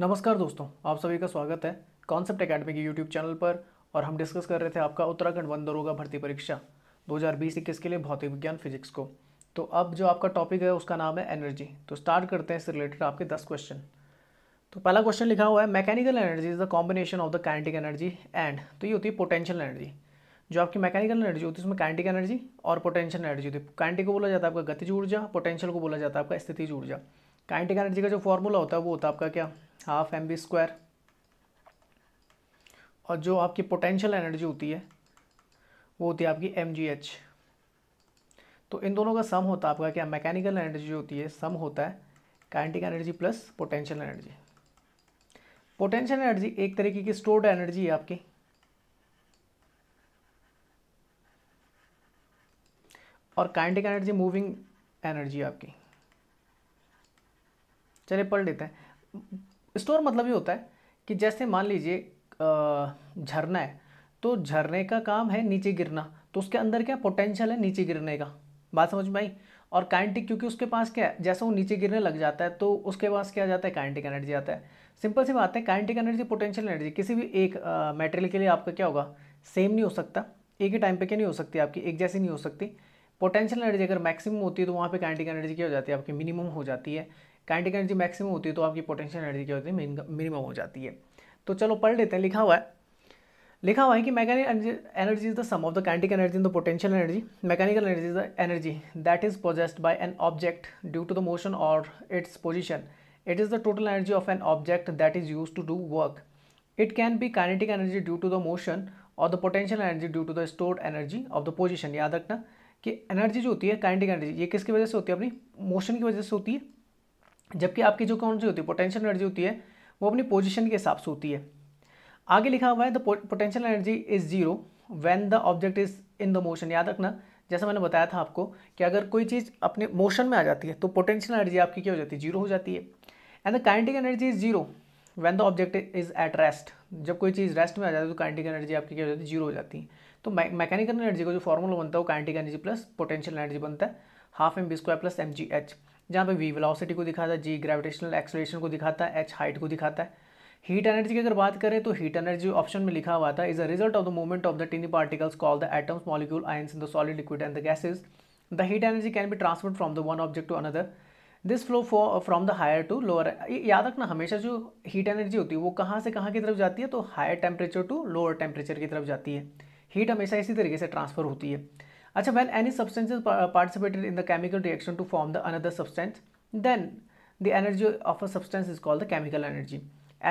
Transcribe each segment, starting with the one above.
नमस्कार दोस्तों आप सभी का स्वागत है कॉन्सेप्ट अकेडमी के यूट्यूब चैनल पर और हम डिस्कस कर रहे थे आपका उत्तराखंड वन दरोगा भर्ती परीक्षा 2020-21 के लिए भौतिक विज्ञान फिजिक्स को तो अब जो आपका टॉपिक है उसका नाम है एनर्जी तो स्टार्ट करते हैं इससे रिलेटेड आपके दस क्वेश्चन तो पहला क्वेश्चन लिखा हुआ है mechanical energy is the combination of the kinetic energy and तो ये होती है पोटेंशियल एनर्जी जो आपकी मैकेनिकल एनर्जी होती है उसमें कैंटिक एनर्जी और पोटेंशियल एनर्जी होती है कैंटिक को बोला जाता है आपका गतिज ऊर्जा पोटेंशियल को बोला जाता है आपका स्थितिज ऊर्जा काइनेटिक एनर्जी का जो फॉर्मूला होता है वो होता है आपका क्या हाफ एम बी स्क्वायर और जो आपकी पोटेंशियल एनर्जी होती है वो होती है आपकी एम जी एच तो इन दोनों का सम होता है आपका क्या मैकेनिकल एनर्जी जो होती है सम होता है kinetic energy plus potential energy potential energy एक तरीके की स्टोर्ड एनर्जी है आपकी और काइनेटिक एनर्जी मूविंग एनर्जी आपकी चलिए पढ़ लेते हैं स्टोर मतलब ये होता है कि जैसे मान लीजिए झरना है तो झरने का काम है नीचे गिरना तो उसके अंदर क्या पोटेंशियल है नीचे गिरने का बात समझ में आई और काइंटिक क्योंकि उसके पास क्या है जैसा वो नीचे गिरने लग जाता है तो उसके पास क्या जाता है काइंटिक एनर्जी आता है सिंपल सी बात है काइंटिक एनर्जी पोटेंशियल एनर्जी किसी भी एक मटेरियल के लिए आपका क्या होगा सेम नहीं हो सकता एक ही टाइम पे क्या नहीं हो सकती आपकी एक जैसी नहीं हो सकती पोटेंशियल एनर्जी अगर मैक्सिमम होती है तो वहाँ पे कांटिक एनर्जी क्या हो जाती है आपकी मिनिमम हो जाती है काइनेटिक एनर्जी मैक्सिमम होती है तो आपकी पोटेंशियल एनर्जी क्या होती है मिनिमम हो जाती है तो चलो पढ़ लेते हैं लिखा हुआ है लिखा हुआ है कि mechanical energy is the sum of the kinetic energy in the potential energy mechanical energy is the energy that is possessed by an object due to the motion और its position it is the total energy of an object that is use to do work it can be kinetic energy due to the motion और the potential energy due to the stored energy of the position याद रखना कि energy जो होती है kinetic energy ये किसकी वजह से होती है अपनी मोशन की वजह से होती है जबकि आपकी जो कौन सी होती है पोटेंशियल एनर्जी होती है वो अपनी पोजिशन के हिसाब से होती है आगे लिखा हुआ है the potential energy is zero when the object is in the motion याद रखना जैसा मैंने बताया था आपको कि अगर कोई चीज़ अपने मोशन में आ जाती है तो पोटेंशियल एनर्जी आपकी क्या हो जाती है जीरो हो जाती है and the kinetic energy is zero when the object is at rest जब कोई चीज़ रेस्ट में आ जाती है तो काइनेटिक एनर्जी आपकी क्या हो जाती है जीरो हो जाती है तो मैकेनिकल एनर्जी का जो फॉर्मूला बनता है वो kinetic energy plus potential energy बनता है half M B square plus m जी एच जहाँ पे वी वेलोसिटी को दिखाता है जी ग्रेविटेशनल एक्सलेशन को दिखाता है एच हाइट को दिखाता है हीट एनर्जी की अगर बात करें तो हीट एनर्जी ऑप्शन में लिखा हुआ था is a result of the movement of the tin particles call the atoms molecule ions in the solid liquid and the gases the heat energy can be transferred from the one object to another this flow from the higher to lower याद रखना हमेशा जो heat energy होती है वो कहाँ से कहाँ की तरफ जाती है तो higher temperature to lower temperature की तरफ जाती है हीट हमेशा इसी तरीके से ट्रांसफर होती है अच्छा when any substance is participated in the chemical reaction to form the another substance then the energy of a substance is called the chemical energy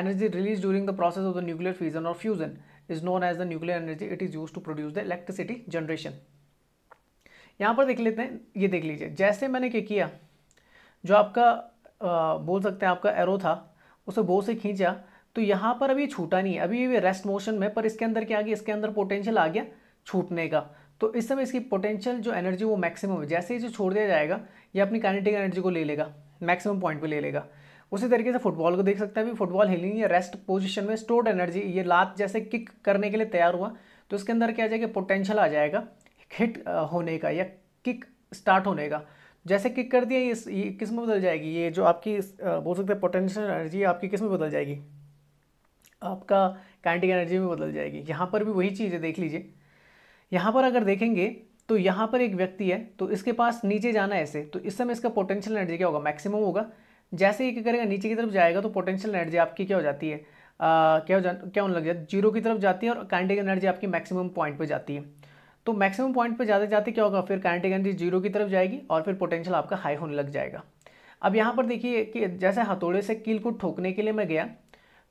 energy release during the process of the nuclear fusion और fusion is known as the nuclear energy it is use to produce the electricity generation यहाँ पर देख लेते हैं ये देख लीजिए जैसे मैंने क्या किया जो आपका आ, बोल सकते हैं आपका एरो था उसे बो से खींचा तो यहाँ पर अभी छूटा नहीं है अभी रेस्ट मोशन में पर इसके अंदर क्या आ गया इसके अंदर पोटेंशियल आ गया छूटने का तो इस समय इसकी पोटेंशियल जो एनर्जी वो मैक्सिमम है जैसे इसे छोड़ दिया जाएगा ये अपनी काइनेटिक एनर्जी को ले लेगा मैक्सिमम पॉइंट पे ले लेगा उसी तरीके से फुटबॉल को देख सकते हैं अभी फुटबॉल हिलिंग या रेस्ट पोजिशन में स्टोर्ड एनर्जी ये लात जैसे किक करने के लिए तैयार हुआ तो इसके अंदर क्या जाएगा पोटेंशियल आ जाएगा हिट होने का या किक स्टार्ट होने का जैसे किक कर दिया ये, ये किस में बदल जाएगी ये जो आपकी बोल सकते हैं पोटेंशियल एनर्जी आपकी किस में बदल जाएगी आपका कैंटिक एनर्जी में बदल जाएगी यहाँ पर भी वही चीज़ है देख लीजिए यहाँ पर अगर देखेंगे तो यहाँ पर एक व्यक्ति है तो इसके पास नीचे जाना है ऐसे तो इस समय इसका पोटेंशियल एनर्जी क्या होगा मैक्सिमम होगा जैसे ही क्या करेगा नीचे की तरफ जाएगा तो पोटेंशियल एनर्जी आपकी क्या हो जाती है आ, क्या हो जा क्या होने लग जाती है जीरो की तरफ जाती है और कैंटिक एनर्जी आपकी मैक्सिमम पॉइंट पर जाती है तो मैक्सिमम पॉइंट पर जाते जाते क्या होगा फिर कैंटिक एनर्जी जीरो की तरफ जाएगी और फिर पोटेंशियल आपका हाई होने लग जाएगा अब यहाँ पर देखिए कि जैसे हथौड़े से कील को ठोकने के लिए मैं गया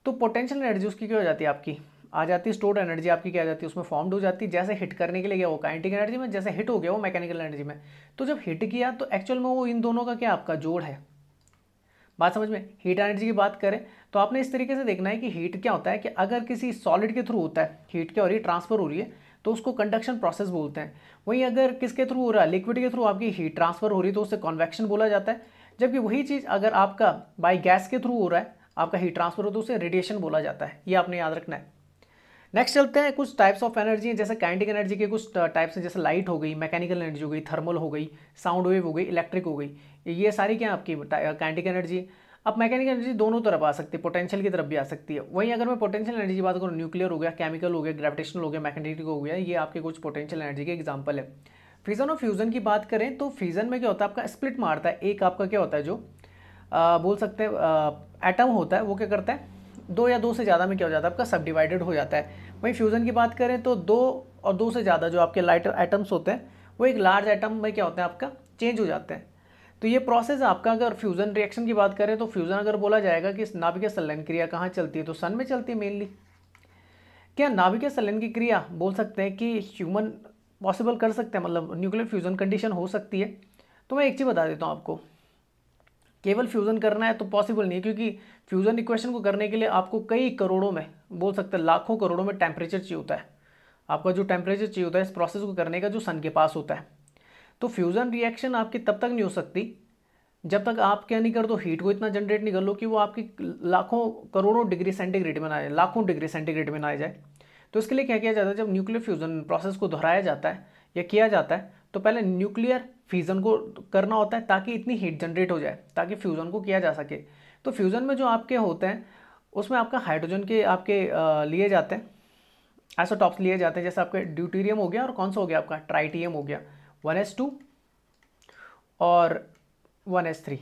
तो पोटेंशियल एनर्जी उसकी क्या हो जाती है आपकी आ जाती है स्टोर्ड एनर्जी आपकी क्या आ जाती है उसमें फॉर्म्ड हो जाती है जैसे हिट करने के लिए गया वो काइनेटिक एनर्जी में जैसे हिट हो गया वो मैकेनिकल एनर्जी में तो जब हिट किया तो एक्चुअल में वो इन दोनों का क्या आपका जोड़ है बात समझ में हीट एनर्जी की बात करें तो आपने इस तरीके से देखना है कि हीट क्या होता है कि अगर किसी सॉलिड के थ्रू होता है हीट क्या हो रही है ट्रांसफर हो रही है तो उसको कंडक्शन प्रोसेस बोलते हैं वहीं अगर किसके थ्रू हो रहा है लिक्विड के थ्रू आपकी हीट ट्रांसफर हो रही है तो उसे कॉन्वेक्शन बोला जाता है जबकि वही चीज़ अगर आपका बाई गैस के थ्रू हो रहा है आपका हीट ट्रांसफर हो तो उसे रेडिएशन बोला जाता है ये आपने याद रखना है नेक्स्ट चलते हैं कुछ टाइप्स ऑफ एनर्जी हैं जैसे काइनेटिक एनर्जी के कुछ टाइप्स uh, हैं जैसे लाइट हो गई मैकेनिकल एनर्जी हो गई थर्मल हो गई साउंड वेव हो गई इलेक्ट्रिक हो गई ये सारी क्या आपकी काइनेटिक uh, एनर्जी अब मैकेनिकल एनर्जी दोनों तरफ आ सकती है पोटेंशियल की तरफ भी आ सकती है वहीं अगर मैं पोटेंशियल एनर्जी की बात करूँ न्यूक्लियर हो गया केमिकल हो गया ग्रेविटेशनल हो गया मैकेनिक हो गया ये आपके कुछ पोटेंशियल एनर्जी के एग्जाम्पल है फ्यूजन और फ्यूजन की बात करें तो फ्यूजन में क्या होता है आपका स्प्लिट मारता है एक आपका क्या होता है जो आ, uh, बोल सकते हैं एटम होता है वो क्या करता है दो या दो से ज़्यादा में क्या हो जाता है आपका सब डिवाइडेड हो जाता है वहीं फ्यूज़न की बात करें तो दो और दो से ज़्यादा जो आपके लाइट आइटम्स होते हैं वो एक लार्ज आइटम में क्या होता है आपका चेंज हो जाते हैं तो ये प्रोसेस आपका अगर फ्यूज़न रिएक्शन की बात करें तो फ्यूज़न अगर बोला जाएगा कि नाभिक सलन क्रिया कहाँ चलती है तो सन में चलती है मेनली क्या नाभिक सलन की क्रिया बोल सकते हैं कि ह्यूमन पॉसिबल कर सकते हैं मतलब न्यूक्लियर फ्यूज़न कंडीशन हो सकती है तो मैं एक चीज़ बता देता हूँ आपको केवल फ्यूज़न करना है तो पॉसिबल नहीं है क्योंकि फ्यूज़न इक्वेशन को करने के लिए आपको कई करोड़ों में बोल सकते हैं लाखों करोड़ों में टेम्परेचर चाहिए होता है आपका जो टेम्परेचर चाहिए होता है इस प्रोसेस को करने का जो सन के पास होता है तो फ्यूज़न रिएक्शन आपकी तब तक नहीं हो सकती जब तक आप क्या नहीं कर दो हीट को इतना जनरेट नहीं कर लो कि वो आपकी लाखों करोड़ों डिग्री सेंटीग्रेड में ना जाए लाखों डिग्री सेंटीग्रेड में ना जाए तो इसके लिए क्या किया जाता है जब न्यूक्लियर फ्यूज़न प्रोसेस को दोहराया जाता है या किया जाता है तो पहले न्यूक्लियर फ्यूज़न को करना होता है ताकि इतनी हीट जनरेट हो जाए ताकि फ्यूज़न को किया जा सके तो फ्यूज़न में जो आपके होते हैं उसमें आपका हाइड्रोजन के आपके लिए जाते हैं आइसोटॉप्स लिए जाते हैं जैसे आपके ड्यूटीरियम हो गया और कौन सा हो गया आपका ट्राइटीएम हो गया वन एस टू और वन एस थ्री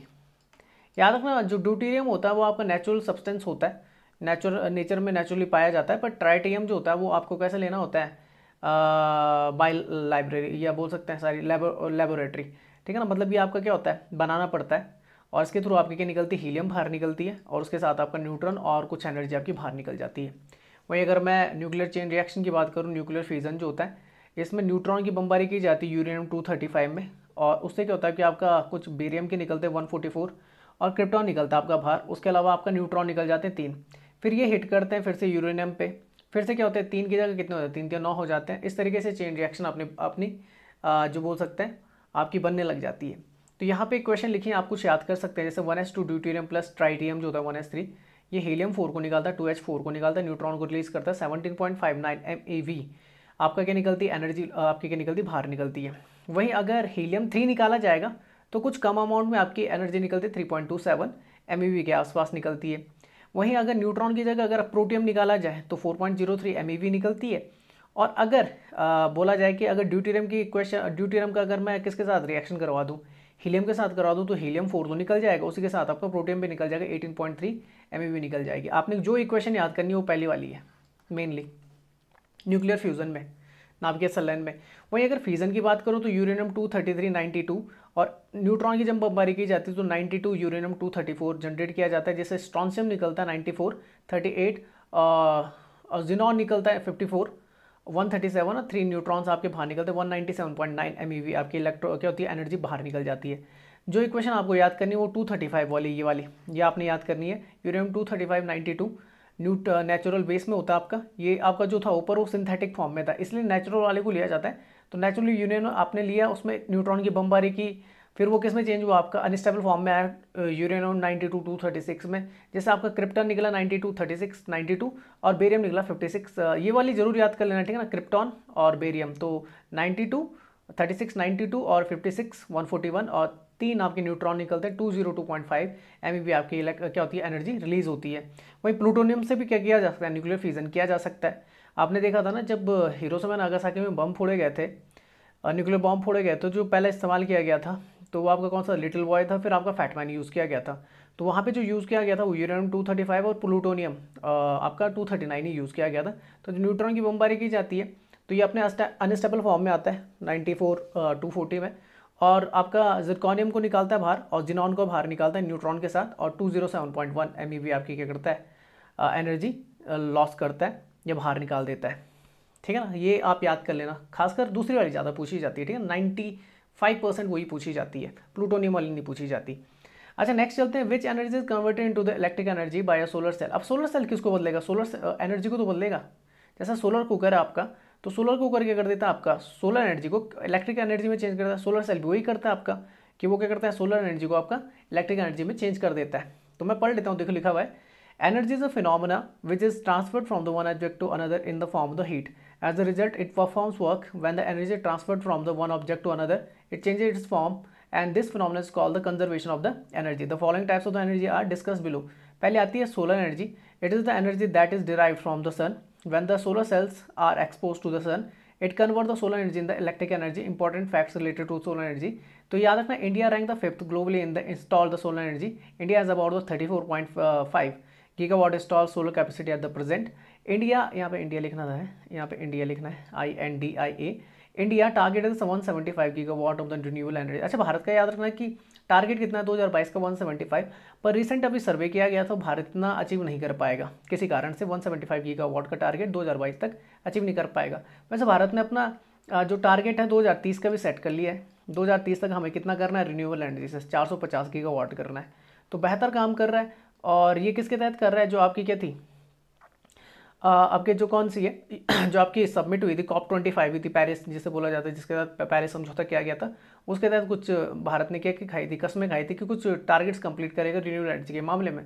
याद रखना जो ड्यूटीरियम होता है वो आपका नेचुरल सब्सटेंस होता है नेचुरल नेचर में नेचुरली पाया जाता है पर ट्राइटीएम जो होता है वो आपको कैसे लेना होता है बाय लाइब्रेरी या बोल सकते हैं सारी लेबोरेटरी ठीक है ना मतलब ये आपका क्या होता है बनाना पड़ता है और इसके थ्रू आपकी क्या निकलती है हीलियम बाहर निकलती है और उसके साथ आपका न्यूट्रॉन और कुछ एनर्जी आपकी बाहर निकल जाती है वहीं अगर मैं न्यूक्लियर चेन रिएक्शन की बात करूँ न्यूक्लियर फ्यूज़न जो होता है इसमें न्यूट्रॉन की बमबारी की जाती है यूरेनियम टू थर्टी फाइव में और उससे क्या होता है कि आपका कुछ बेरियम के निकलते हैं वन फोर्टी फोर और क्रिप्टॉन निकलता है आपका बाहर उसके अलावा आपका न्यूट्रॉन निकल जाते हैं तीन फिर ये हिट करते हैं फिर से यूरेनियम पे फिर से क्या होता है तीन की जगह कितने होते हैं तीन तीन नौ हो जाते हैं इस तरीके से चेन रिएक्शन अपने अपनी जो बोल सकते हैं आपकी बनने लग जाती है तो यहाँ पे एक क्वेश्चन लिखिए आप कुछ याद कर सकते हैं जैसे one S two deuterium plus tritium जो होता है वन एस थ्री ये हीलियम फोर को निकालता है टू एच फोर को निकालता है न्यूट्रॉन को रिलीज करता है seventeen point five nine M E V आपका क्या निकलती है एनर्जी आपकी क्या निकलती है बाहर निकलती है वहीं अगर हीलियम थ्री निकाला जाएगा तो कुछ कम अमाउंट में आपकी एनर्जी निकलती है three point two seven M V के आसपास निकलती है वहीं अगर न्यूट्रॉन की जगह अगर प्रोटियम निकाला जाए तो 4.03 पॉइंट e निकलती है और अगर आ, बोला जाए कि अगर ड्यूटीरियम की क्वेश्चन ड्यूटीरियम का अगर मैं किसके साथ रिएक्शन करवा दूँ हीलियम के साथ करवा दूँ तो हीलियम फोर तो निकल जाएगा उसी के साथ आपका प्रोटियम भी निकल जाएगा eighteen point three M V निकल जाएगी आपने जो इक्वेशन याद करनी है वो पहली वाली है मेनली न्यूक्लियर फ्यूज़न में नाभिकीय संलयन में वहीं अगर फ्यूज़न की बात करूँ तो uranium two thirty three ninety two और न्यूट्रॉन की जब बमबारी की जाती है तो 92 यूरेनियम 234 जनरेट किया जाता है जैसे स्ट्रॉन्सियम निकलता है 94 38 जिनॉन निकलता है 54 137 और थ्री न्यूट्रॉन्स आपके बाहर निकलते हैं 197.9 एमईवी e आपकी इलेक्ट्रो क्या होती है एनर्जी बाहर निकल जाती है जो इक्वेशन आपको याद करनी है वो फाइव वाली ये वाली ये आपने याद करनी है यूरेनियम नाइन्टी टू न्यूट नेचुरल बेस में होता है आपका ये आपका जो था ऊपर वो सिंथेटिक फॉर्म में था इसलिए नेचुरल वाले को लिया जाता है तो नेचुरली यूनियन आपने लिया उसमें न्यूट्रॉन की बमबारी की फिर वो किस में चेंज हुआ आपका अनस्टेबल फॉर्म में आया uranium ninety two two thirty six में जैसे आपका क्रिप्टन निकला ninety two thirty six ninety two और बेरियम निकला फिफ्टी सिक्स ये वाली जरूर याद कर लेना ठीक है ना क्रिप्टॉन और बेरियम तो ninety two thirty six ninety two और fifty six one forty one और तीन आपके न्यूट्रॉन निकलते हैं two zero two point five M आपकी क्या होती है एनर्जी रिलीज होती है वहीं प्लूटोनियम से भी क्या किया जा सकता है न्यूक्लियर फ्यूजन किया जा सकता है आपने देखा था ना जब हिरोसमा नागासाकी में बम फोड़े गए थे न्यूक्लियर बम फोड़े गए तो जो पहले इस्तेमाल किया गया था तो वो आपका कौन सा लिटिल बॉय था फिर आपका फैटमैन यूज़ किया गया था तो वहाँ पे जो यूज़ किया गया था वो यूरेनियम 235 और प्लूटोनियम आपका 239 ही यूज़ किया गया था तो जो न्यूट्रॉन की बमबारी की जाती है तो ये अपने अनस्टेबल फॉर्म में आता है टू फोर्टी में और आपका जिरकॉनियम को निकालता है बाहर और जिनॉन को बाहर निकालता है न्यूट्रॉन के साथ और two zero seven point one M E आपकी क्या करता है एनर्जी लॉस करता है या बाहर निकाल देता है ठीक है ना ये आप याद कर लेना खासकर दूसरी वाली ज़्यादा पूछी जाती है ठीक है नाइन्टी फाइव परसेंट वही पूछी जाती है प्लूटोनियम वाली नहीं पूछी जाती अच्छा नेक्स्ट चलते हैं which energy is converted into the electric energy by a solar cell अब सोलर सेल किसको बदलेगा सोलर एनर्जी को तो बदलेगा जैसा सोलर कुकर है आपका तो सोलर कुकर क्या कर देता है आपका सोलर एनर्जी को इलेक्ट्रिक एनर्जी में चेंज करता है सोलर सेल भी वही करता है आपका कि वो क्या करता है सोलर एनर्जी को आपका इलेक्ट्रिक एनर्जी में चेंज कर देता है तो मैं पढ़ लेता हूँ देखो लिखा हुआ है Energy is a phenomena which is transferred from the one object to another in the form of the heat. As a result, it performs work when the energy is transferred from the one object to another, it changes its form and this phenomenon is called the conservation of the energy. The following types of the energy are discussed below. पहले is solar energy. It is the energy that is derived from the sun. When the solar cells are exposed to the sun, it converts the solar energy in the electric energy. Important facts related to solar energy. So, remember, India India the fifth globally in the installed the solar energy. India has about the 34.5. Gigawatt install solar capacity at the present India यहाँ पे India लिखना है यहाँ पे India लिखना है I N D I A India target is one seventy five gigawatt of the renewable energy अच्छा भारत का याद रखना कि टारगेट कितना है दो हज़ार बाईस का वन सेवेंटी फाइव पर रिसेंट अभी सर्वे किया गया तो भारत इतना अचीव नहीं कर पाएगा किसी कारण से one seventy five gigawatt का टारगेट दो हज़ार बाईस तक अचीव नहीं कर पाएगा वैसे भारत ने अपना जो टारगेट है दो हज़ार तीस का भी सेट कर लिया है दो हज़ार तीस तक हमें कितना करना है रिन्यूबल एनर्जी से चार सौ पचास गीगा वाट करना है तो बेहतर काम कर रहा है और ये किसके तहत कर रहा है जो आपकी क्या थी आ, आपके जो कौन सी है जो आपकी सबमिट हुई थी कॉप ट्वेंटी फाइव हुई थी पेरिस जिसे बोला जाता है जिसके साथ पेरिस समझौता किया गया था उसके तहत कुछ भारत ने क्या कि खाई थी कस्में खाई थी कि कुछ टारगेट्स कंप्लीट करेगा रिन्यूएबल एनर्जी के मामले में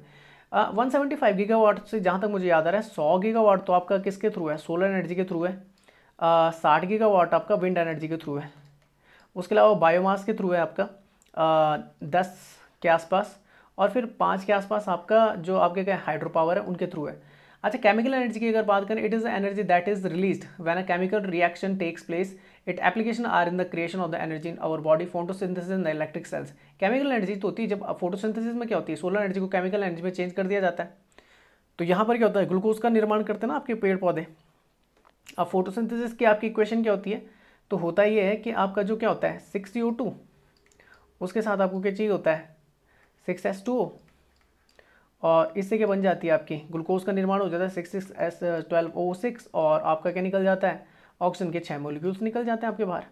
one seventy five gigawatt से जहाँ तक मुझे याद आ रहा है सौ गीगा वाट तो आपका किसके थ्रू है सोलर एनर्जी के थ्रू है साठ गीगा वाट आपका विंड एनर्जी के थ्रू है उसके अलावा बायोमास के थ्रू है आपका दस के आसपास और फिर पाँच के आसपास आपका जो आपके क्या हाइड्रो पावर है उनके थ्रू है अच्छा केमिकल एनर्जी की अगर बात करें it is energy that is release when a chemical reaction takes place it application are in the creation of the energy in our body photosynthesis in the electric cells chemical energy तो होती है जब photosynthesis में क्या होती है solar energy को chemical energy में चेंज कर दिया जाता है तो यहाँ पर क्या होता है ग्लूकोज का निर्माण करते हैं ना आपके पेड़ पौधे अब फोटोसिंथेसिस की आपकी इक्वेशन क्या होती है तो होता ये है कि आपका जो क्या होता है सिक्स उसके साथ आपको क्या चीज़ होता है सिक्स एस टू और इससे क्या बन जाती है आपकी ग्लूकोज का निर्माण हो जाता है six six S twelve O six और आपका क्या निकल जाता है ऑक्सीजन के छः मोलिक्यूल्स निकल जाते हैं आपके बाहर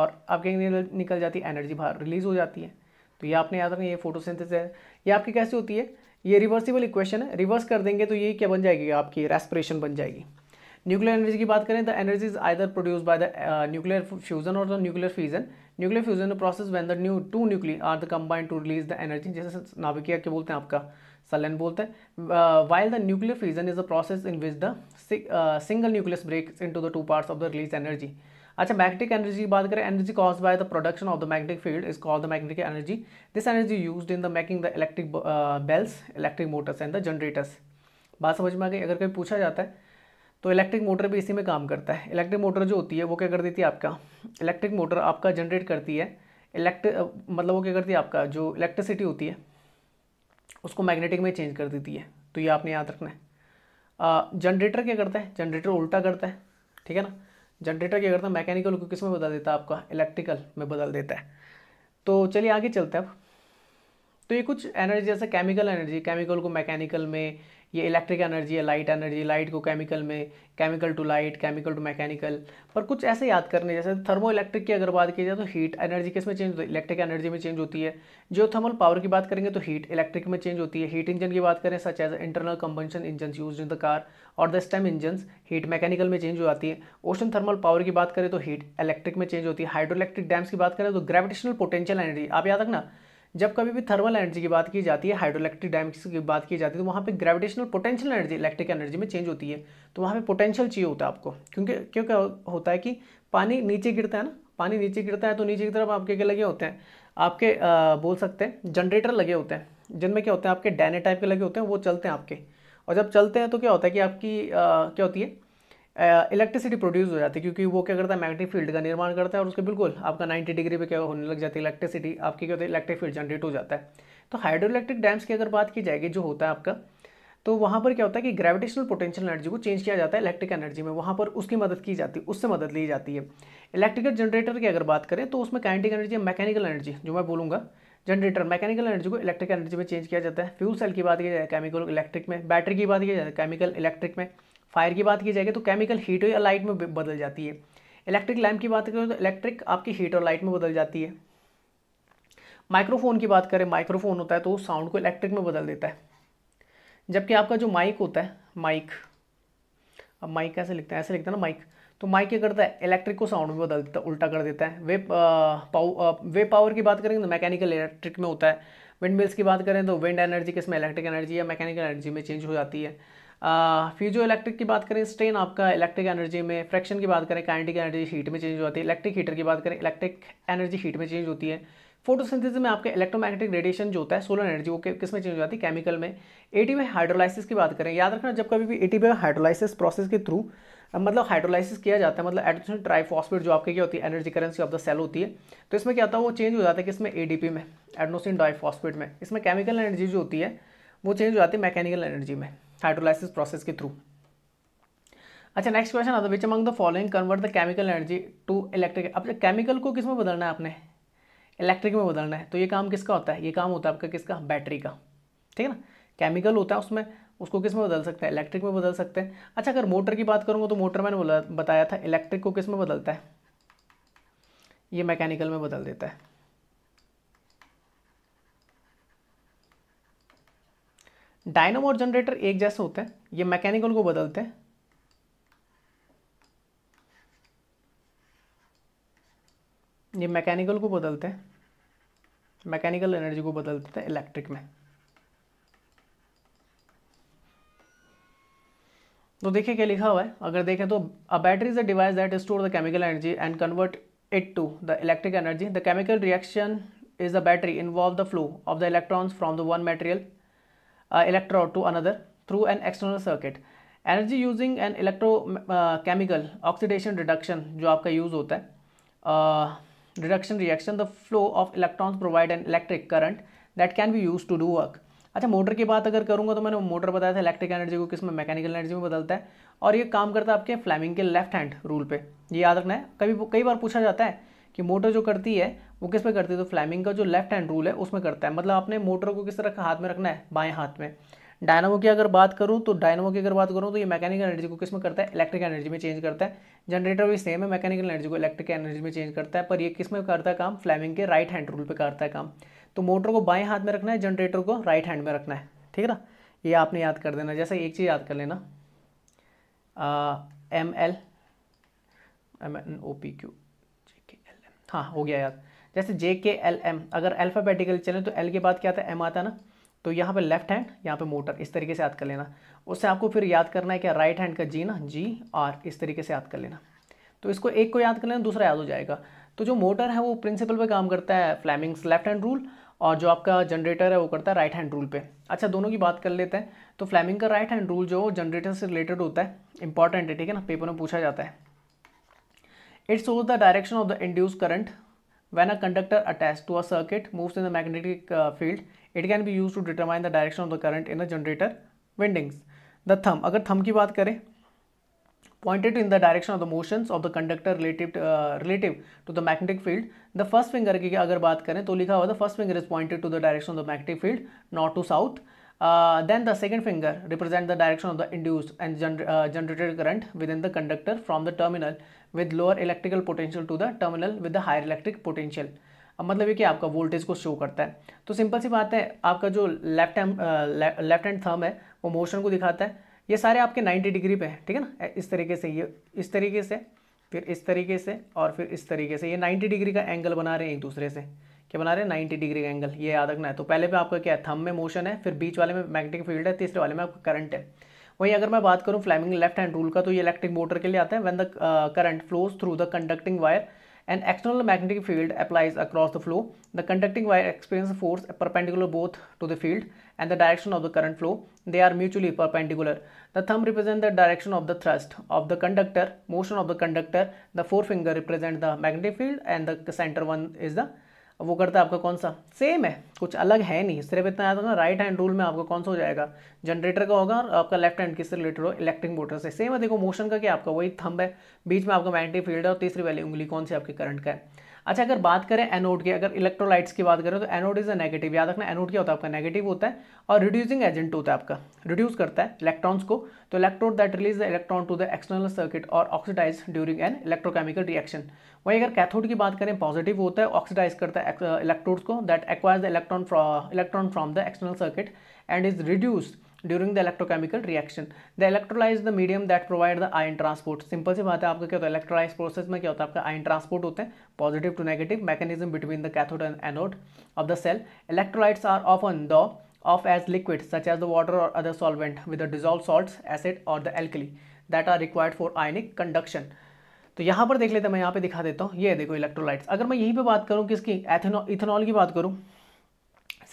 और आपके निकल जाती है एनर्जी बाहर रिलीज हो जाती है तो ये आपने याद रखना ये फोटोसिंथेसिस है ये आपकी कैसे होती है ये रिवर्सिबल इक्वेशन है रिवर्स कर देंगे तो ये क्या बन जाएगी आपकी रेस्पिरेशन बन जाएगी न्यूक्लियर एनर्जी की बात करें तो energy is either produce by the nuclear fusion और the nuclear fusion nuclear fusion the process when the new to nuclei are the combined to release the energy जैसे नाविकिया के बोलते हैं आपका सलन बोलते हैं while the nuclear fusion is the process in which the single nucleus break into the two parts of the release energy अच्छा मैग्नेटिक एनर्जी की बात करें energy cause by the production of the magnetic field is called the magnetic energy this energy use in the making the electric bells electric motors and the generators बात समझ में आ गई अगर कभी पूछा जाता है तो इलेक्ट्रिक मोटर भी इसी में काम करता है इलेक्ट्रिक मोटर जो होती है वो क्या कर देती है आपका इलेक्ट्रिक मोटर आपका जनरेट करती है इलेक्ट मतलब वो क्या करती है आपका जो इलेक्ट्रिसिटी होती है उसको मैग्नेटिक में चेंज कर देती है तो ये आपने याद रखना है जनरेटर क्या करता है जनरेटर उल्टा करता है ठीक है ना जनरेटर क्या करता है मैकेनिकल को किस में बदल देता है आपका इलेक्ट्रिकल में बदल देता है तो चलिए आगे चलते हैं अब तो ये कुछ एनर्जी जैसे केमिकल एनर्जी केमिकल को मैकेनिकल में ये इलेक्ट्रिक एनर्जी है लाइट एनर्जी लाइट को केमिकल में chemical to light chemical to mechanical पर कुछ ऐसे याद करने जैसे थर्मो इलेक्ट्रिक की अगर बात की जाए तो हीट एनर्जी किस में चेंज होती है इलेक्ट्रिक एनर्जी में चेंज होती है जो थर्मल पावर की बात करेंगे तो हीट इलेक्ट्रिक में चेंज होती है हीट इंजन की बात करें such as internal combustion engine use in the car और the steam engine heat mechanical में चेंज हो जाती है ओशन थर्मल पावर की बात करें तो हीट इलेक्ट्रिक में चेंज होती है हाइड्रो इलेक्ट्रिक डैम्स की बात करें तो ग्रेविटेशनल पोटेंशियल एनर्जी आप याद रखना जब कभी भी थर्मल एनर्जी की बात की जाती है हाइड्रोलैक्ट्रिक डैम की बात की जाती है तो वहाँ पे gravitational potential energy electric energy में चेंज होती है तो वहाँ पे पोटेंशियल चाहिए होता है आपको क्योंकि क्यों क्या होता है कि पानी नीचे गिरता है ना पानी नीचे गिरता है तो नीचे की तरफ आपके क्या लगे होते हैं आपके आ, बोल सकते हैं जनरेटर लगे होते हैं जिनमें क्या होते हैं आपके डैने टाइप के लगे होते हैं वो चलते हैं आपके और जब चलते हैं तो क्या होता है कि आपकी आ, क्या होती है इलेक्ट्रिसिटी प्रोड्यूस हो जाती है क्योंकि वो क्या करता है मैग्नेटिक फील्ड का निर्माण करता है और उसके बिल्कुल आपका 90 डिग्री पे क्या होने लग जाती है इलेक्ट्रिसिटी आपकी क्या होती है इलेक्ट्रिक फील्ड जनरेट हो जाता है तो हाइड्रो इलेक्ट्रिक डैम्स की अगर बात की जाएगी जो होता है आपका तो वहाँ पर क्या होता है कि ग्रेविटेशनल पोटेंशियल एनर्जी को चेंज किया जाता है इलेक्ट्रिक एनर्जी में वहाँ पर उसकी मदद की जाती है उससे मदद ली जाती है इलेक्ट्रिकल जनरेटर की अगर बात करें तो उसमें काइनेटिक एनर्जी या मैकेनिकल एनर्जी जो मैं बोलूँगा जनरेटर मैकेनिकल एनर्जी को इलेक्ट्रिक एनर्जी में चेंज किया जाता है फ्यूल सेल की बात की जाए केमिकल इलेक्ट्रिक में बैटरी की बात की जाए केमिकल इलेक्ट्रिक में फायर की बात की जाएगी तो केमिकल हीट या लाइट में बदल जाती है इलेक्ट्रिक लैम्प की बात करें तो इलेक्ट्रिक आपकी हीट और लाइट में बदल जाती है माइक्रोफोन की बात करें माइक्रोफोन होता है तो साउंड को इलेक्ट्रिक में बदल देता है जबकि आपका जो माइक होता है माइक अब माइक कैसे लिखते हैं ऐसे लिखते हैं ना माइक तो माइक क्या करता है इलेक्ट्रिक को साउंड में बदल देता है उल्टा कर देता है वे पाव वे पावर की बात करेंगे तो मैकेनिकल इलेक्ट्रिक में होता है विंड मिल्स की बात करें तो विंड एनर्जी किस में इलेक्ट्रिक एनर्जी या मैकेनिकल एनर्जी में चेंज हो जाती है फ्यूजो इलेक्ट्रिक की बात करें स्ट्रेन आपका इलेक्ट्रिक एनर्जी में फ्रैक्शन की बात करें काइनेटिक एनर्जी हीट में चेंज होती है इलेक्ट्रिक हीटर की बात करें इलेक्ट्रिक एनर्जी हीट में चेंज होती है फोटोसिंथेसिस में आपके इलेक्ट्रोमैग्नेटिक रेडिएशन जो होता है सोलर एनर्जी वो किस में चेंज हो जाती है केमिकल में एटी में हाइड्रोलाइसिस की बात करें याद रखना जब कभी भी एटी में हाइड्रोलाइसिस प्रोसेस के थ्रू मतलब हाइड्रोलाइसिस किया जाता है मतलब एडिशनल ट्राइफॉस्फेट जो आपकी क्या होती है energy currency of the cell होती है तो इसमें क्या होता है वो चेंज हो जाता है किसमें एडीपी में एडनोसिन डाइफॉस्फेट में इसमें केमिकल एनर्जी जो होती है वो चेंज हो जाती है मैकेनिकल एनर्जी में हाइड्रोलाइसिस प्रोसेस के थ्रू अच्छा नेक्स्ट क्वेश्चन आता which among the following convert the chemical energy to electric अब केमिकल को किस में बदलना है आपने इलेक्ट्रिक में बदलना है तो ये काम किसका होता है ये काम होता है आपका किसका बैटरी का ठीक है ना केमिकल होता है उसमें उसको किस में बदल सकते हैं इलेक्ट्रिक में बदल सकते हैं अच्छा अगर मोटर की बात करूँगा तो मोटर मैंने बताया था इलेक्ट्रिक को किस में बदलता है ये मैकेनिकल में बदल देता है डायनोम और जनरेटर एक जैसे होते हैं ये मैकेनिकल को बदलते हैं ये मैकेनिकल को बदलते हैं मैकेनिकल एनर्जी को बदलते हैं इलेक्ट्रिक में तो देखिए क्या लिखा हुआ है अगर देखें तो a battery is a device that store the chemical energy and convert it to the electric energy the chemical reaction is the battery involve the flow of the electrons from the one material Uh, electrode to another through an external circuit energy using and electro chemical oxidation jo जो आपका use होता है uh, reduction reaction the flow of electrons provide an electric current that can be use to do work अच्छा motor की बात अगर करूँगा तो मैंने मोटर बताया था इलेक्ट्रिक एनर्जी को किसमें मैकेनिकल एनर्जी में बदलता है और ये काम करता है आपके फ्लैमिंग के लेफ्ट हैंड रूल पे ये याद रखना है कभी कई बार पूछा जाता है कि मोटर जो करती है वो किस पे करती है तो फ्लैमिंग का जो लेफ्ट हैंड रूल है उसमें करता है मतलब आपने मोटर को किस तरह का हाथ में रखना है बाएँ हाथ में डायनामो की अगर बात करूँ तो डायनामो की अगर बात करूँ तो ये मैकेनिकल एनर्जी को किस में करता है इलेक्ट्रिकल एनर्जी में चेंज करता है जनरेटर भी सेम है मैकेनिकल एनर्जी को इलेक्ट्रिकल एनर्जी में चेंज करता है पर ये किस में करता है काम फ्लैमिंग के राइट हैंड रूल पर करता है काम तो मोटर को बाएँ हाथ में रखना है जनरेटर को राइट हैंड में रखना है ठीक है ना ये आपने याद कर देना जैसे एक चीज़ याद कर लेना M L M N O P Q हाँ हो गया याद जैसे जे के एल एम अगर अल्फ़ाबेटिकल चलें तो एल के बाद क्या आता है एम आता है ना तो यहाँ पे लेफ्ट हैंड यहाँ पे मोटर इस तरीके से याद कर लेना उससे आपको फिर याद करना है क्या राइट हैंड का जी ना जी आर इस तरीके से याद कर लेना तो इसको एक को याद कर लेना दूसरा याद हो जाएगा तो जो मोटर है वो प्रिंसिपल पे काम करता है फ्लैमिंग्स लेफ्ट हैंड रूल और जो आपका जनरेटर है वो करता है राइट हैंड रूल पे अच्छा दोनों की बात कर लेते हैं तो फ्लैमिंग का राइट हैंड रूल जो जनरेटर से रिलेटेड होता है इंपॉर्टेंट है ठीक है ना पेपर में पूछा जाता है It shows the direction of the induced current. When a conductor attached to a circuit moves in the magnetic uh, field, it can be used to determine the direction of the current in a generator windings. The thumb, अगर thumb की बात करें pointed in the direction of the motions of the conductor relative uh, relative to the magnetic field the first finger की अगर बात करें तो लिखा हुआ the first finger is pointed to the direction of the magnetic field north to south uh, then the second finger represent the direction of the induced and gener uh, generated current within the conductor from the terminal with lower electrical potential to the terminal with the higher electric potential अब मतलब ये कि आपका voltage को show करता है तो simple सी बात है आपका जो लेफ्ट हैंड लेफ्ट हैंड थर्म है वो मोशन को दिखाता है ये सारे आपके 90 डिग्री पे हैं ठीक है ना इस तरीके से ये इस तरीके से फिर इस तरीके से और फिर इस तरीके से ये 90 डिग्री का एंगल बना रहे हैं एक दूसरे से क्या बना रहे हैं नाइन्टी डिग्री का एंगल ये याद रखना है तो पहले पर आपका क्या है थम में मोशन है फिर बीच वाले में मैग्नेटिक फील्ड है तीसरे वाले में आपका करंट है वहीं अगर मैं बात करूँ फ्लैमिंग लेफ्ट हैंड रूल का तो ये इलेक्ट्रिक मोटर के लिए आता है when the current flows through the conducting wire and external magnetic field applies across the flow the conducting wire experience force perpendicular both to the field and the direction of the current flow they are mutually perpendicular the thumb represent the direction of the thrust of the conductor motion of the conductor the fore finger represent the magnetic field and the centre one is the वो करता है आपका कौन सा same है कुछ अलग है नहीं सिर्फ इतना याद होगा राइट हैंड रूल में आपका कौन सा हो जाएगा जनरेटर का होगा और आपका लेफ्ट हैंड किससे रिलेटेड हो इलेक्ट्रिक मोटर से सेम है देखो मोशन का क्या आपका वही थंब है बीच में आपका मैग्नेटिक फील्ड है और तीसरी वाली उंगली कौन सी आपके करंट का है अच्छा अगर बात करें एनोड की अगर इलेक्ट्रोलाइट्स की बात करें तो एनोड इज़ अ नेगेटिव याद रखना एनोड क्या होता है आपका नेगेटिव होता है और रिड्यूसिंग एजेंट होता है आपका रिड्यूस करता है इलेक्ट्रॉन्स को तो electrode that release the electron to the external circuit और oxidise during an electrochemical reaction वहीं अगर कैथोड की बात करें पॉजिटिव होता है ऑक्सीडाइज करता है इलेक्ट्रोड्स को that acquires the electron electron from the external circuit and is reduced during the electrochemical reaction the electrolyte the medium that provide the ion transport simple सी बात है आपका क्या होता है इलेक्ट्रोलाइज प्रोसेस में क्या होता है आपका आयन ट्रांसपोर्ट होते हैं positive to negative mechanism between the cathode and anode of the cell electrolytes are of on the of as liquid such as the water और other solvent with the dissolve salt acid और the alkali that are required for ionic conduction तो यहाँ पर देख लेते हैं मैं यहाँ पे दिखा देता हूँ ये देखो इलेक्ट्रोलाइट्स अगर मैं यहीं पे बात करूँ किसकी एथेनॉल इथेनॉल की बात करूँ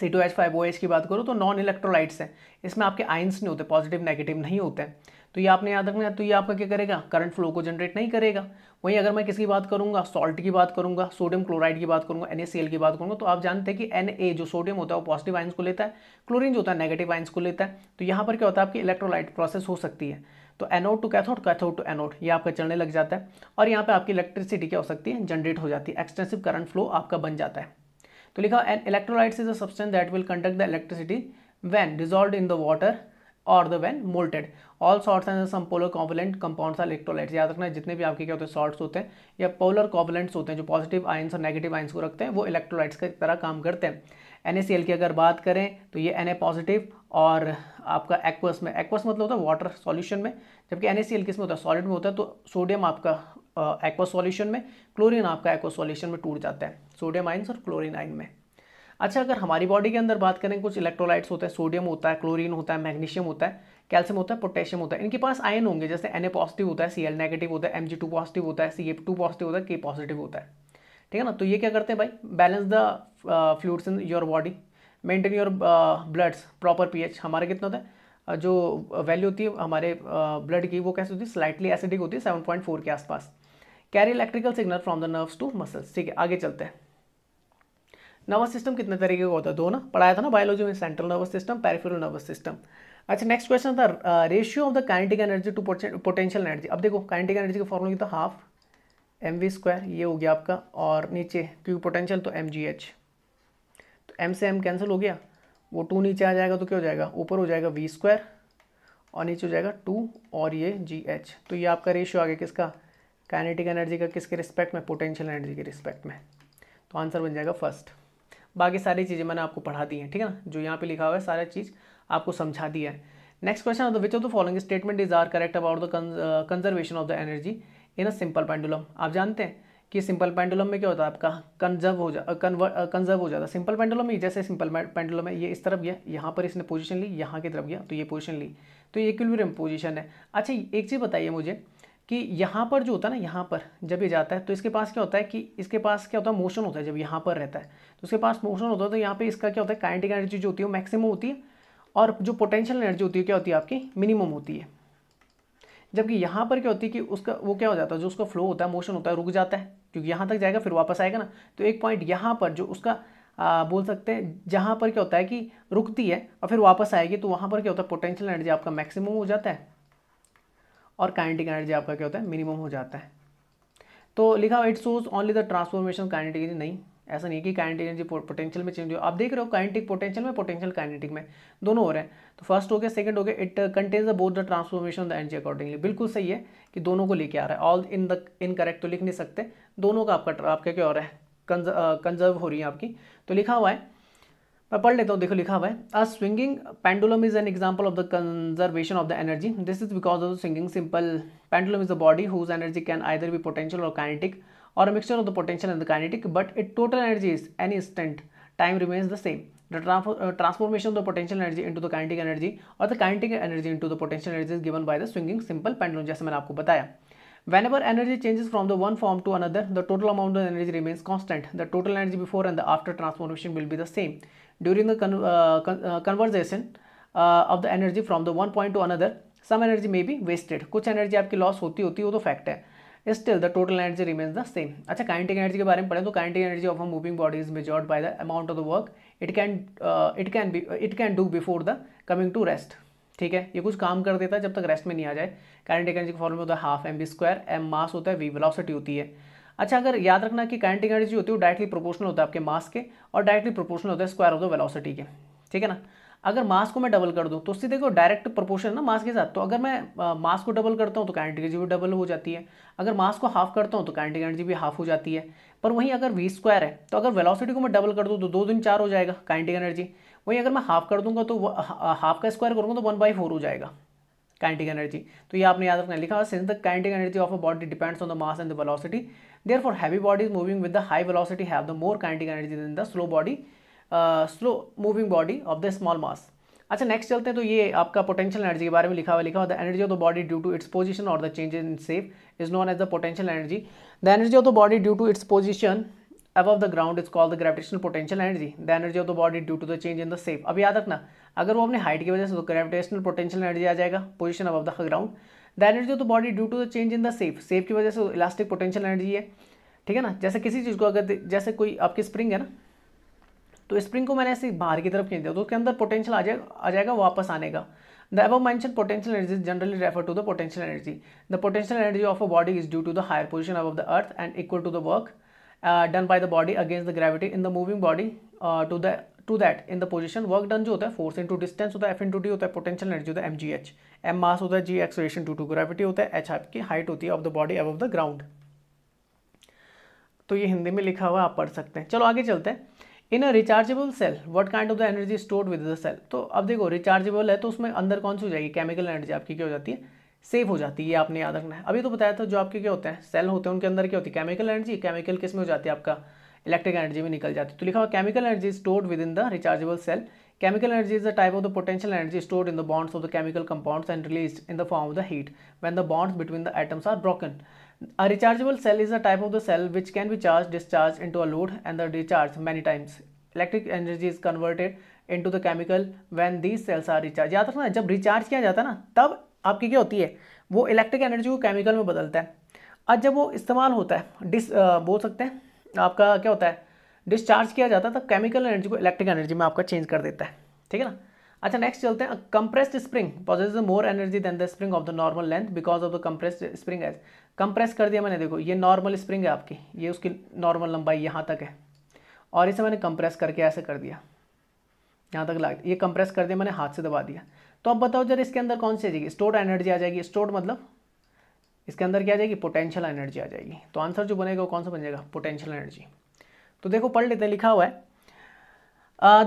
C two H five O H की बात करूँ तो नॉन इलेक्ट्रोलाइट्स हैं इसमें आपके आइंस नहीं होते पॉजिटिव नेगेटिव नहीं होते हैं तो ये आपने याद रखना है तो ये आपका क्या करेगा करंट फ्लो को जनरेट नहीं करेगा वहीं अगर मैं किसकी बात करूंगा सॉल्ट की बात करूंगा सोडियम क्लोराइड की बात करूंगा एन की बात करूंगा तो आप जानते हैं कि एन जो सोडियम होता है वो पॉजिटिव आइंस को लेता है क्लोरीन जो होता है नेगेटिव आइंस को लेता है तो यहाँ पर क्या होता है आपकी इलेक्ट्रोलाइट प्रोसेस हो सकती है तो anode to cathode cathode to anode ये आपका चलने लग जाता है और यहाँ पर आपकी इलेक्ट्रिसिटी क्या हो सकती है जनरेट हो जाती है एक्सटेंसिव करंट फ्लो आपका बन जाता है तो लिखा an electrolyte is a substance that will conduct the electricity when dissolve in the water और the when molten all salts and some polar covalent compounds are electrolytes याद रखना जितने भी आपके क्या होते हैं सॉल्ट्स होते हैं या पोलर कॉवलेंट्स होते हैं जो पॉजिटिव आयंस और नेगेटिव आयंस को रखते हैं वो इलेक्ट्रोलाइट्स की तरह काम करते हैं एन की अगर बात करें तो ये एन पॉजिटिव और आपका एक्वस में एक्वस मतलब होता है वाटर सॉल्यूशन में जबकि एन किस में होता है सॉलिड में होता है तो सोडियम आपका एक्वा सॉल्यूशन में क्लोरीन आपका एक्वा सॉल्यूशन में टूट जाता है सोडियम आइन्स और क्लोरीन आइन में अच्छा अगर हमारी बॉडी के अंदर बात करें कुछ इलेक्ट्रोलाइट्स होते हैं सोडियम होता है क्लोरीन होता है मैग्नीशियम होता है कैल्शियम होता है पोटेशियम होता है इनके पास आयन होंगे जैसे एन ए पॉजिटिव होता है सी एल नेगेटिव होता है एम जी टू पॉजिटिव होता है सी ए टू पॉजिटिव होता है के पॉजिटिव होता है ठीक है ना तो ये क्या करते हैं भाई balance the fluids in your body maintain your bloods proper H हमारे कितना होता है जो वैल्यू होती है हमारे ब्लड की वो कैसे होती है स्लाइटली एसिडिक होती है सेवन पॉइंट फोर के आसपास carry electrical signal from the nerves to muscles ठीक है आगे चलते हैं नर्वस सिस्टम कितने तरीके का होता है दो ना पढ़ाया था ना बायोलॉजी में central nervous system peripheral nervous system अच्छा नेक्स्ट क्वेश्चन था ratio of the kinetic energy to potential energy अब देखो काइनेटिक एनर्जी का फॉर्मूला कितना था हाफ एम वी स्क्वायर ये हो गया आपका और नीचे क्योंकि पोटेंशियल तो एम जी एच तो एम से एम कैंसिल हो गया वो टू नीचे आ जाएगा तो क्या हो जाएगा ऊपर हो जाएगा वी स्क्वायर और नीचे हो जाएगा टू और ये जी एच तो ये आपका रेशियो आ गया किसका काइनेटिक एनर्जी का किसके रिस्पेक्ट में पोटेंशियल एनर्जी के रिस्पेक्ट में तो आंसर बन जाएगा फर्स्ट बाकी सारी चीज़ें मैंने आपको पढ़ा दी हैं ठीक है ना जो यहाँ पे लिखा हुआ है सारा चीज़ आपको समझा दिया है next question which of the following statement is are correct about the conservation of the energy in a simple pendulum आप जानते हैं कि सिंपल पेंडुलम में क्या होता है आपका कंजर्व हो जा कंजर्व uh, हो जाता है सिंपल पेंडुलम में जैसे सिंपल पेंडुलम है ये इस तरफ गया यहाँ पर इसने पोजिशन ली यहाँ की तरफ गया तो ये पोजिशन ली तो ये इक्विलिब्रियम पोजिशन है अच्छा एक चीज़ बताइए मुझे कि यहाँ पर जो होता है ना यहाँ पर जब ये जाता है तो इसके पास क्या होता है कि इसके पास क्या होता है मोशन होता है जब यहाँ पर रहता है तो उसके पास मोशन होता है तो यहाँ पे इसका क्या होता है काइनेटिक एनर्जी जो होती है वो मैक्सिमम होती है और जो पोटेंशियल एनर्जी होती है क्या होती है आपकी मिनिमम होती है जबकि यहाँ पर क्या होती है कि उसका वो क्या हो जाता है जो उसका फ्लो होता है मोशन होता है रुक जाता है क्योंकि यहाँ तक जाएगा फिर वापस आएगा ना तो एक पॉइंट यहाँ पर जो उसका आ, बोल सकते हैं जहाँ पर क्या होता है कि रुकती है और फिर वापस आएगी तो वहाँ पर क्या होता है पोटेंशियल एनर्जी आपका मैक्सिमम हो जाता है और काइनेटिक एनर्जी आपका क्या होता है मिनिमम हो जाता है तो लिखा हुआ it shows only the transformation kinetic energy नहीं ऐसा नहीं कि काइनेटिक एनर्जी पोटेंशियल में चेंज हो आप देख रहे हो काइनेटिक पोटेंशियल में पोटेंशियल काइनेटिक में दोनों हो रहे हैं तो फर्स्ट हो गया सेकंड हो गया it contains the both the transformation the energy accordingly बिल्कुल सही है कि दोनों को लेके आ रहा है all in the incorrect तो लिख नहीं सकते दोनों का आपका आपका क्या हो रहा है कंजर्व हो रही है आपकी तो लिखा हुआ है मैं पढ़ लेता हूँ देखो लिखा हुआ है a swinging pendulum is an example of the conservation of the energy this is because of the swinging simple pendulum is a body whose energy can either be potential और काइनेटिक और mixture of the potential and the kinetic but it total energy is an instant time remains the same the transformation of the potential energy into the kinetic energy और the kinetic energy into the potential energy is given by the swinging simple pendulum जैसे मैंने आपको बताया whenever energy changes from the one form to another the total amount of energy remains constant the total energy before and the after transformation will be the same during the con uh, con uh, conversation uh, of the energy from the one point to another some energy may be wasted कुछ energy आपकी loss होती होती वो तो fact है still the total energy remains the same अच्छा kinetic energy के बारे में पढ़ें तो kinetic energy of a moving body is measured by the amount of the work it can it can be it can do before the coming to rest ठीक है ये कुछ काम कर देता है जब तक रेस्ट में नहीं आ जाए काइनेटिक एनर्जी का में होता है half M B square M mass होता है वी वेलोसिटी होती है अच्छा अगर याद रखना कि काइनेटिक एनर्जी होती है वो डायरेक्टली प्रोपोर्शनल होता है आपके मास के और डायरेक्टली प्रोपोर्शनल होता है स्क्वायर ऑफ द वेलोसिटी के ठीक है ना अगर मास को मैं डबल कर दूँ तो उससे देखो डायरेक्ट प्रोपोर्शन है ना मास के साथ तो अगर मैं मास को डबल करता हूँ तो काइनेटिक एनर्जी भी डबल हो जाती है अगर मास को हाफ करता हूँ तो काइनेटिक एनर्जी भी हाफ हो जाती है पर वहीं अगर वी स्क्वायर है तो अगर वेलोसिटी को मैं डबल कर दूँ तो दो दिन चार हो जाएगा काइनेटिक एनर्जी वहीं अगर मैं हाफ कर दूंगा तो हाफ का स्क्वायर करूँगा तो वन बाई फोर हो जाएगा काइनेटिक एनर्जी तो ये आपने याद रखना लिखा since the kinetic energy of a body depends on the mass and the velocity therefore heavy bodies moving with the high velocity have the more kinetic energy than the slow body slow moving body of the small mass अच्छा next चलते हैं तो ये आपका potential energy के बारे में लिखा हुआ लिखा हुआ the energy of the body due to its position और the change in shape is known as the potential energy the energy of the body due to its position above the ground is called the gravitational potential energy the energy of the body due to the change in the shape अब याद रखना अगर वो अपने height की वजह से तो ग्रेविटेशनल पोटेंशियल एनर्जी आ जाएगा position above the ground the energy of the body due to the change in the shape shape की वजह से इलास्टिक पोटेंशियल एनर्जी है ठीक है ना जैसे किसी चीज़ को अगर जैसे कोई आपकी स्प्रिंग है ना तो स्प्रिंग को मैंने ऐसे बाहर की तरफ खींच दिया तो उसके अंदर पोटेंशियल आ जाएगा आ जाएगा वापस आने का the above mentioned potential energy is generally refer to the potential energy the potential energy of a body is due to the higher position of the earth and equal to the work done by the body against the gravity in the moving body to the to that in the position work done जो होता है force in to distance होता है F in to D होता है potential energy होता है M जी H M mass होता है G acceleration to to gravity होता है एच आपकी हाइट होती है of the body above the ground तो ये हिंदी में लिखा हुआ आप पढ़ सकते हैं चलो आगे चलते हैं in a rechargeable cell what kind of the energy stored with the cell तो अब देखो रिचार्जेबल है तो उसमें अंदर कौन सी हो जाएगी केमिकल एनर्जी आपकी क्या हो जाती है सेफ हो जाती है ये आपने याद रखना है अभी तो बताया था जो आपके क्या होते हैं सेल होते हैं उनके अंदर क्या होती है केमिकल एनर्जी केमिकल किस में हो जाती है आपका इलेक्ट्रिक एनर्जी में निकल जाती है तो लिखा हुआ chemical energy stored within the rechargeable cell Chemical energy is the type of the potential energy stored in the bonds of the chemical compounds and released in the form of the heat when the bonds between the atoms are broken. A rechargeable cell is a type of the cell which can be charged, discharged into a load and the recharged many times. Electric energy is converted into the chemical when these cells are recharged. याद रखना जब recharge किया जाता है ना तब आपकी क्या होती है वो इलेक्ट्रिक एनर्जी को केमिकल में बदलता है आज जब वो इस्तेमाल होता है डिस आ, बोल सकते हैं आपका क्या होता है डिस्चार्ज किया जाता है तो केमिकल एनर्जी को इलेक्ट्रिक एनर्जी में आपका चेंज कर देता है ठीक है ना अच्छा नेक्स्ट चलते हैं compressed spring positive more energy than the spring of the normal length because of the compressed spring as compress कर दिया मैंने देखो ये नॉर्मल स्प्रिंग है आपकी ये उसकी नॉर्मल लंबाई यहाँ तक है और इसे मैंने कंप्रेस करके ऐसे कर दिया यहाँ तक ला ये कंप्रेस कर दिया मैंने हाथ से दबा दिया तो अब बताओ जरा इसके अंदर कौन सी आ जाएगी स्टोर्ड एनर्जी आ जाएगी स्टोर्ड मतलब इसके अंदर क्या आ जाएगी पोटेंशियल एनर्जी आ जाएगी तो आंसर जो बनेगा वो कौन सा बन जाएगा पोटेंशियल एनर्जी तो देखो पढ़ लेते हैं लिखा हुआ है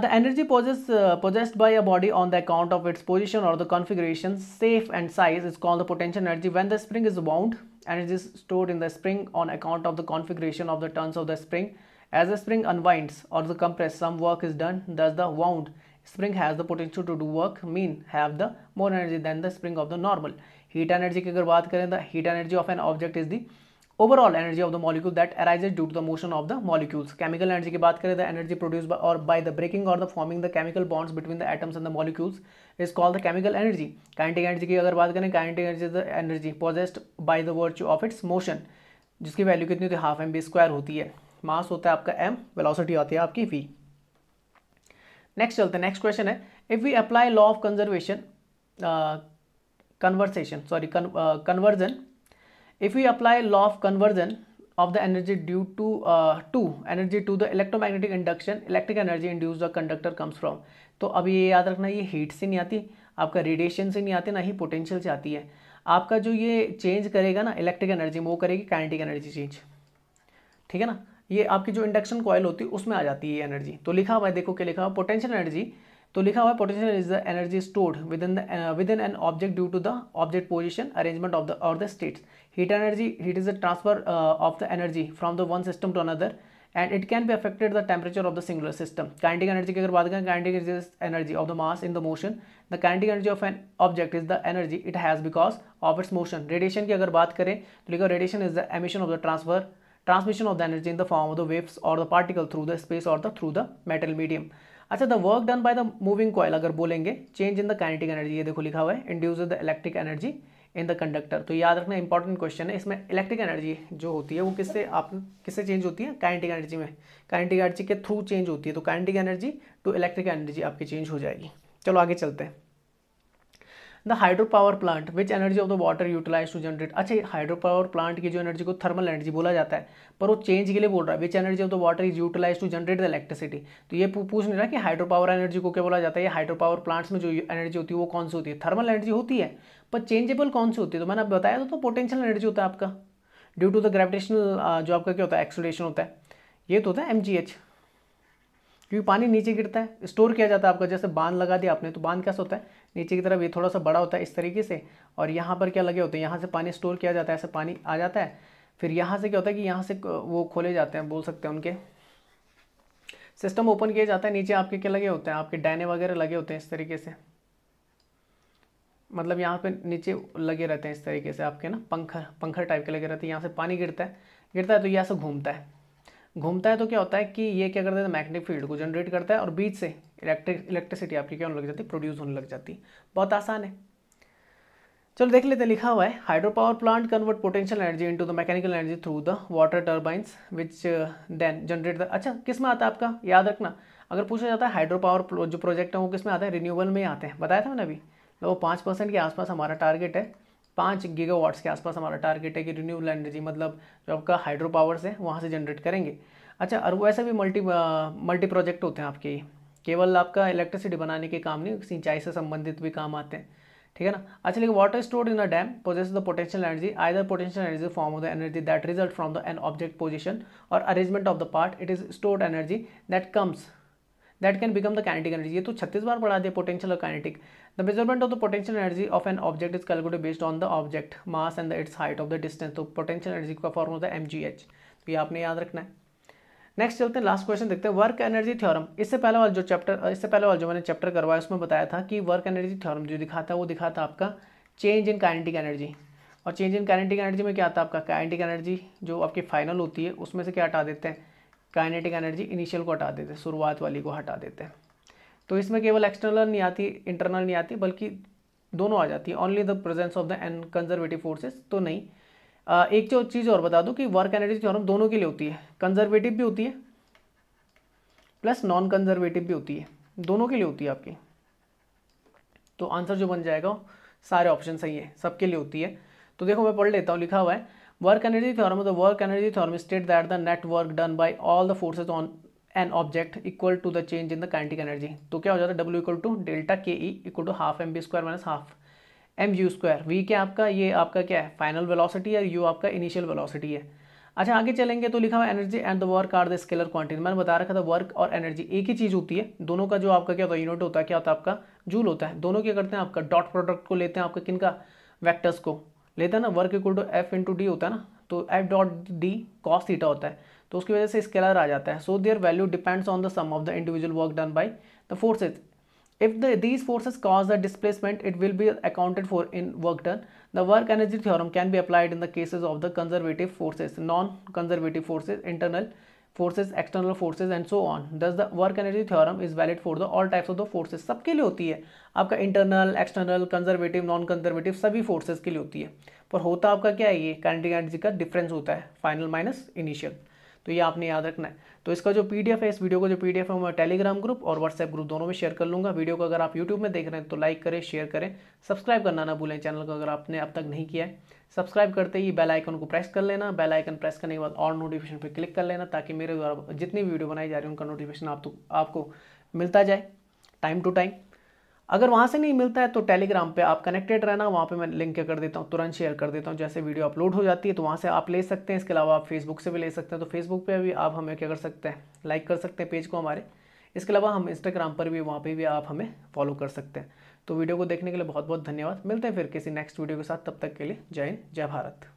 the energy possess possessed by a body on the account of its position और the configuration shape and size is call the potential energy when the spring is bound energy stored in the spring on account of the configuration of the terms of the spring as a spring unwind और the compress some work is done thus the wound spring has the potential to do work mean have the more energy than the spring of the normal heat energy की अगर बात करें तो heat energy of an object is the overall energy of the molecule that arises due to the motion of the molecules chemical energy की बात करें the energy produce और by the breaking और the forming the chemical bonds between the atoms and the molecules is call the chemical energy kinetic energy की अगर बात करें kinetic energy the energy possessed by the virtue of its motion जिसकी value कितनी होती है half M B square होती है मास होता है आपका एम वेलोसिटी होती है आपकी वी नेक्स्ट चलते हैं नेक्स्ट क्वेश्चन है if we apply law of conservation conversation sorry conversion if we apply law of conversion of the energy due to uh, to energy to the electromagnetic induction electric energy induced the conductor comes from तो अब ये याद रखना ये heat से नहीं आती आपका रेडिएशन से नहीं आती ना ही पोटेंशियल से आती है आपका जो ये चेंज करेगा ना इलेक्ट्रिक एनर्जी वो करेगी काइनेटिक एनर्जी चेंज ठीक है ना ये आपकी जो इंडक्शन कॉयल होती है उसमें आ जाती है ये एनर्जी तो लिखा हुआ है देखो क्या लिखा हुआ पोटेंशियल एनर्जी तो लिखा हुआ है potential is the energy stored within the within an object due to the object position arrangement of the और the states heat energy heat is the transfer of the energy from the one system to another and it can भी affected the temperature of the singular system kinetic energy की अगर बात करें kinetic energy energy of the mass in the motion the kinetic energy of an object is the energy it has because of its motion radiation की अगर बात करें तो लिखा radiation is the emission of the transfer transmission of the energy in the form of the waves और the particle through the space और the through the metal medium अच्छा the work done by the moving coil अगर बोलेंगे change in the kinetic energy ये देखो लिखा हुआ है induce the electric energy in the conductor तो याद रखना इंपॉर्टेंट क्वेश्चन है इसमें इलेक्ट्रिक एनर्जी जो होती है वो किससे आप किससे चेंज होती है काइनेटिक एनर्जी में काइनेटिक एनर्जी के थ्रू चेंज होती है तो kinetic energy to electric energy आपकी चेंज हो जाएगी चलो आगे चलते हैं the hydro power plant which energy of the water utilize to generate अच्छा हाइड्रो पावर प्लांट की जो एनर्जी को थर्मल एनर्जी बोला जाता है पर वो चेंज के लिए बोल रहा है which energy of the water is utilize to generate the electricity तो ये पूछ नहीं रहा कि हाइड्रो पावर एनर्जी को क्या बोला जाता है हाइड्रो पावर प्लांट्स में जो एनर्जी होती है वो कौन सी होती है थर्मल एनर्जी होती है पर चेंजेबल कौन सी होती है तो मैंने बताया तो पोटेंशियल एनर्जी होता है आपका ड्यू टू द ग्रेविटेशनल जो आपका क्या होता है एक्सोडेशन होता है ये तो होता है एम जी एच क्योंकि पानी नीचे गिरता है स्टोर किया जाता है आपका जैसे बांध लगा दिया आपने तो बांध कैसा होता है नीचे की तरफ ये थोड़ा सा बड़ा होता है इस तरीके से और यहाँ पर क्या लगे होते हैं यहाँ से पानी स्टोर किया जाता है ऐसे पानी आ जाता है फिर यहाँ से क्या होता है कि यहाँ से वो खोले जाते हैं बोल सकते हैं उनके सिस्टम ओपन किया जाता है नीचे आपके क्या लगे होते हैं आपके डैने वगैरह लगे होते हैं इस तरीके से मतलब यहाँ पे नीचे लगे रहते हैं इस तरीके से आपके ना पंखर पंखर टाइप के लगे रहते हैं यहाँ से पानी गिरता है गिरता है तो यहाँ से घूमता है घूमता है तो क्या होता है कि ये क्या करता है मैग्नेटिक फील्ड को जनरेट करता है और बीच से इलेक्ट्रिक इलेक्ट्रिसिटी आपकी क्या होने लग जाती है प्रोड्यूस होने लग जाती है बहुत आसान है चलो देख लेते हैं लिखा हुआ है hydro power plant convert potential energy into the mechanical energy through the water turbines which then generate the अच्छा किस में आता है आपका याद रखना अगर पूछा जाता है हाइड्रो पावर जो प्रोजेक्ट है वो किस में आता है रिन्यूएबल में ही आते हैं बताया था मैंने अभी तो वो पाँच परसेंट के आसपास हमारा टारगेट है पाँच गीगावाट्स के आसपास हमारा टारगेट है कि रिन्यूबल एनर्जी मतलब जो आपका हाइड्रो पावर्स है वहाँ से जनरेट करेंगे अच्छा और वैसे भी मल्टी मल्टी प्रोजेक्ट होते हैं आपके केवल आपका इलेक्ट्रिसिटी बनाने के काम नहीं सिंचाई से संबंधित भी काम आते हैं ठीक है ना अच्छा लेकिन water stored in a dam possess the potential energy either potential energy form of the energy that result from the an object position और arrangement of the part it is stored energy that comes that can become the kinetic energy ये तो छत्तीस बार पढ़ा दिया potential और kinetic the measurement of the potential energy of an object is calculated based on the object mass and the its height of the distance. तो potential energy का form होता है एम जी एच तो ये आपने याद रखना है नेक्स्ट चलते हैं लास्ट क्वेश्चन देखते हैं वर्क एनर्जी थ्योरम इससे पहले वाला जो चैप्टर इससे पहले वाला जो मैंने चैप्टर करवाया उसमें बताया था कि वर्क एनर्जी थ्योरम जो दिखाता है वो दिखाता है आपका चेंज इन काइनेटिक एनर्जी और चेंज इन काइनेटिक एनर्जी में क्या आता है आपका काइनेटिक एनर्जी जो आपकी फाइनल होती है उसमें से क्या हटा देते हैं काइनेटिक एनर्जी इनिशियल को हटा देते हैं शुरुआत वाली को हटा देते हैं तो इसमें केवल एक्सटर्नल नहीं आती इंटरनल नहीं आती बल्कि दोनों आ जाती है only the presence of the an conservative forces तो नहीं एक जो चीज़ और बता दूँ कि वर्क एनर्जी थ्योरम दोनों के लिए होती है कंजर्वेटिव भी होती है प्लस नॉन कंजर्वेटिव भी होती है दोनों के लिए होती है आपकी तो आंसर जो बन जाएगा सारे ऑप्शन सही है सबके लिए होती है तो देखो मैं पढ़ लेता हूँ लिखा हुआ है work energy theorem the work energy theorem state that the net work done by all the forces on an object equal to the change in the kinetic energy तो क्या हो जाता है W equal to delta K E equal to half M B square minus half M U square V क्या आपका ये आपका क्या है फाइनल वेलोसिटी है यू आपका इनिशियल वेलोसिटी है अच्छा आगे चलेंगे तो लिखा हुआ energy and the work are the scalar quantity मैंने बता रखा था वर्क और एनर्जी एक ही चीज़ होती है दोनों का जो आपका क्या होता है यूनिट होता है क्या होता है आपका जूल होता है दोनों क्या करते हैं आपका डॉट प्रोडक्ट को लेते हैं आपका किन का वैक्टर्स को लेते हैं ना work equal to F into D होता है ना तो F dot D cos theta होता है तो उसकी वजह से स्केलर आ जाता है so their value depends on the sum of the individual work done by the forces if the these forces cause the displacement it will be accounted for in work done the work energy theorem can be applied in the cases of the conservative forces non conservative forces internal forces external forces and so on thus the work energy theorem is valid for the all types of the forces सबके लिए होती है आपका internal external conservative non conservative सभी forces के लिए होती है पर होता आपका क्या है ये कैनेटिक एनर्जी का डिफरेंस होता है फाइनल माइनस इनिशियल तो ये आपने याद रखना है तो इसका जो पीडीएफ है इस वीडियो का जो पीडीएफ है मैं टेलीग्राम ग्रुप और व्हाट्सएप ग्रुप दोनों में शेयर कर लूँगा वीडियो को अगर आप यूट्यूब में देख रहे हैं तो लाइक करें शेयर करें सब्सक्राइब करना ना भूलें चैनल को अगर आपने अब तक नहीं किया है सब्सक्राइब करते ही बेल आइकन को प्रेस कर लेना बेल आइकन प्रेस करने के बाद और नोटिफिकेशन पर क्लिक कर लेना ताकि मेरे द्वारा जितनी वीडियो बनाई जा रही है उनका नोटिफिकेशन आप तो, आपको मिलता जाए टाइम टू टाइम अगर वहाँ से नहीं मिलता है तो टेलीग्राम पे आप कनेक्टेड रहना वहाँ पे मैं लिंक कर देता हूँ तुरंत शेयर कर देता हूँ जैसे वीडियो अपलोड हो जाती है तो वहाँ से आप ले सकते हैं इसके अलावा आप फेसबुक से भी ले सकते हैं तो फेसबुक पे भी आप हमें क्या कर सकते हैं लाइक कर सकते हैं पेज को हमारे इसके अलावा हम इंस्टाग्राम पर भी वहाँ पर भी आप हमें फॉलो कर सकते हैं तो वीडियो को देखने के लिए बहुत बहुत धन्यवाद मिलते हैं फिर किसी नेक्स्ट वीडियो के साथ तब तक के लिए जय हिंद जय भारत